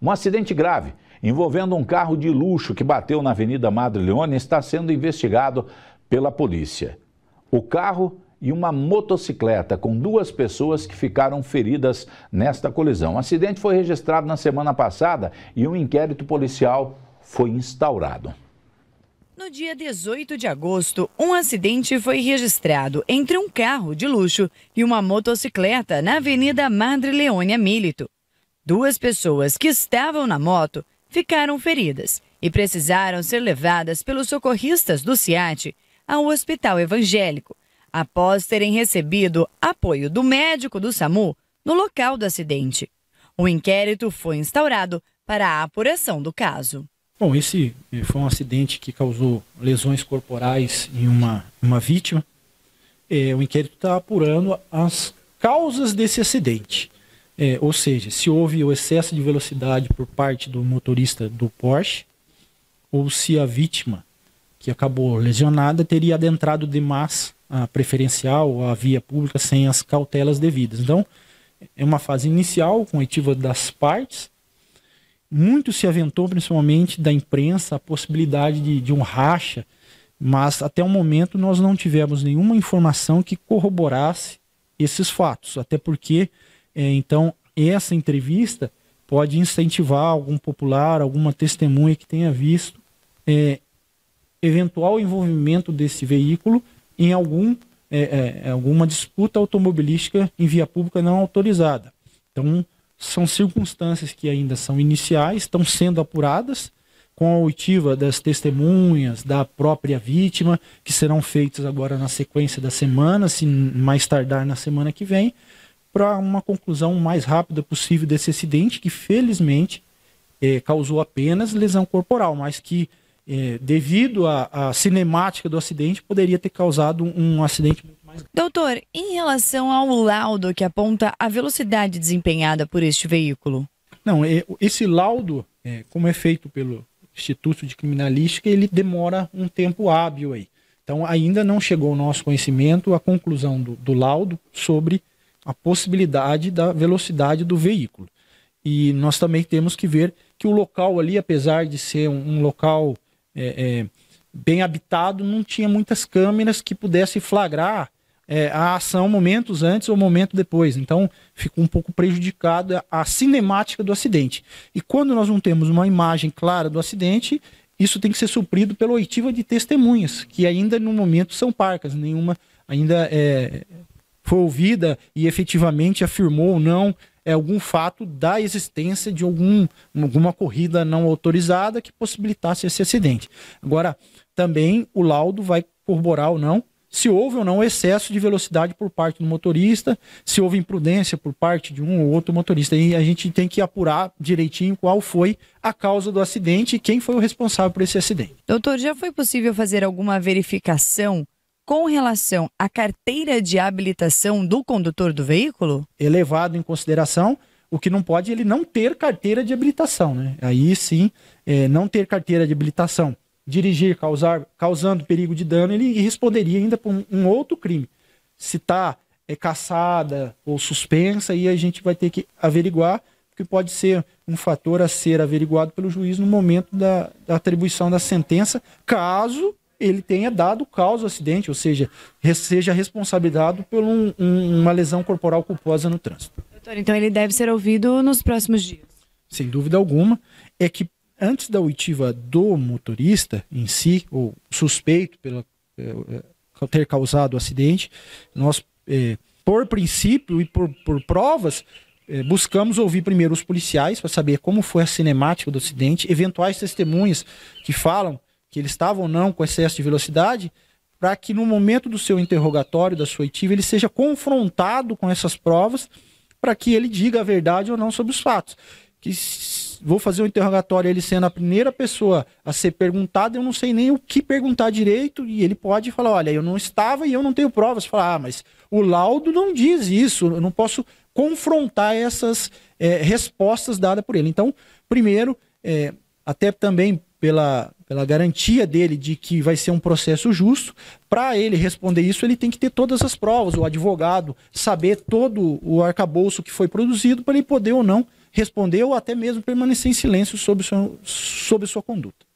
Um acidente grave envolvendo um carro de luxo que bateu na Avenida Madre Leone está sendo investigado pela polícia. O carro e uma motocicleta com duas pessoas que ficaram feridas nesta colisão. O acidente foi registrado na semana passada e um inquérito policial foi instaurado. No dia 18 de agosto, um acidente foi registrado entre um carro de luxo e uma motocicleta na Avenida Madre Leônia Milito. Duas pessoas que estavam na moto ficaram feridas e precisaram ser levadas pelos socorristas do CIAT ao Hospital Evangélico, após terem recebido apoio do médico do SAMU no local do acidente. O inquérito foi instaurado para a apuração do caso. Bom, esse eh, foi um acidente que causou lesões corporais em uma, uma vítima. É, o inquérito está apurando as causas desse acidente. É, ou seja, se houve o excesso de velocidade por parte do motorista do Porsche, ou se a vítima, que acabou lesionada, teria adentrado demais a preferencial, a via pública, sem as cautelas devidas. Então, é uma fase inicial, coletiva das partes. Muito se aventou, principalmente da imprensa, a possibilidade de, de um racha, mas até o momento nós não tivemos nenhuma informação que corroborasse esses fatos, até porque é, então essa entrevista pode incentivar algum popular, alguma testemunha que tenha visto é, eventual envolvimento desse veículo em algum, é, é, alguma disputa automobilística em via pública não autorizada. Então, são circunstâncias que ainda são iniciais, estão sendo apuradas com a oitiva das testemunhas, da própria vítima, que serão feitas agora na sequência da semana, se mais tardar na semana que vem, para uma conclusão mais rápida possível desse acidente, que felizmente é, causou apenas lesão corporal, mas que, é, devido à, cinemática do acidente, poderia ter causado um, acidente muito mais grave. Doutor, em relação ao laudo que aponta a velocidade desempenhada por este veículo? Não, é, esse laudo, é, como é feito pelo Instituto de Criminalística, ele demora um tempo hábil aí. Então, ainda não chegou ao nosso conhecimento a conclusão do, do laudo sobre a possibilidade da velocidade do veículo. E nós também temos que ver que o local ali, apesar de ser um, um local é, é, bem habitado, não tinha muitas câmeras que pudessem flagrar é, a ação momentos antes ou momento depois. Então, ficou um pouco prejudicado a cinemática do acidente. E quando nós não temos uma imagem clara do acidente, isso tem que ser suprido pela oitiva de testemunhas, que ainda no momento são parcas, nenhuma ainda é, foi ouvida e efetivamente afirmou ou não é, algum fato da existência de algum, alguma corrida não autorizada que possibilitasse esse acidente. Agora, também o laudo vai corroborar ou não se houve ou não excesso de velocidade por parte do motorista, se houve imprudência por parte de um ou outro motorista. E a gente tem que apurar direitinho qual foi a causa do acidente e quem foi o responsável por esse acidente. Doutor, já foi possível fazer alguma verificação com relação à carteira de habilitação do condutor do veículo? Elevado em consideração, o que não pode é ele não ter carteira de habilitação, né? Aí sim, é, não ter carteira de habilitação, dirigir causar, causando perigo de dano, ele responderia ainda por um, outro crime. Se está é, caçada ou suspensa, aí a gente vai ter que averiguar, porque pode ser um fator a ser averiguado pelo juiz no momento da, da atribuição da sentença, caso ele tenha dado causa ao acidente, ou seja, seja responsabilizado por um, um, uma lesão corporal culposa no trânsito. Doutor, então ele deve ser ouvido nos próximos dias? Sem dúvida alguma. É que antes da oitiva do motorista em si, ou suspeito pela eh, eh, ter causado o acidente, nós, eh, por princípio e por, por provas, buscamos ouvir primeiro os policiais para saber como foi a cinemática do acidente, eventuais testemunhas que falam que ele estava ou não com excesso de velocidade, para que no momento do seu interrogatório, da sua oitiva, ele seja confrontado com essas provas para que ele diga a verdade ou não sobre os fatos. Que vou fazer o um interrogatório ele sendo a primeira pessoa a ser perguntada, eu não sei nem o que perguntar direito e ele pode falar, olha, eu não estava e eu não tenho provas. Falar, ah, mas o laudo não diz isso, eu não posso confrontar essas é, respostas dadas por ele. Então, primeiro, é, até também pela, pela garantia dele de que vai ser um processo justo, para ele responder isso, ele tem que ter todas as provas, o advogado saber todo o arcabouço que foi produzido para ele poder ou não responder ou até mesmo permanecer em silêncio sobre, seu, sobre sua conduta.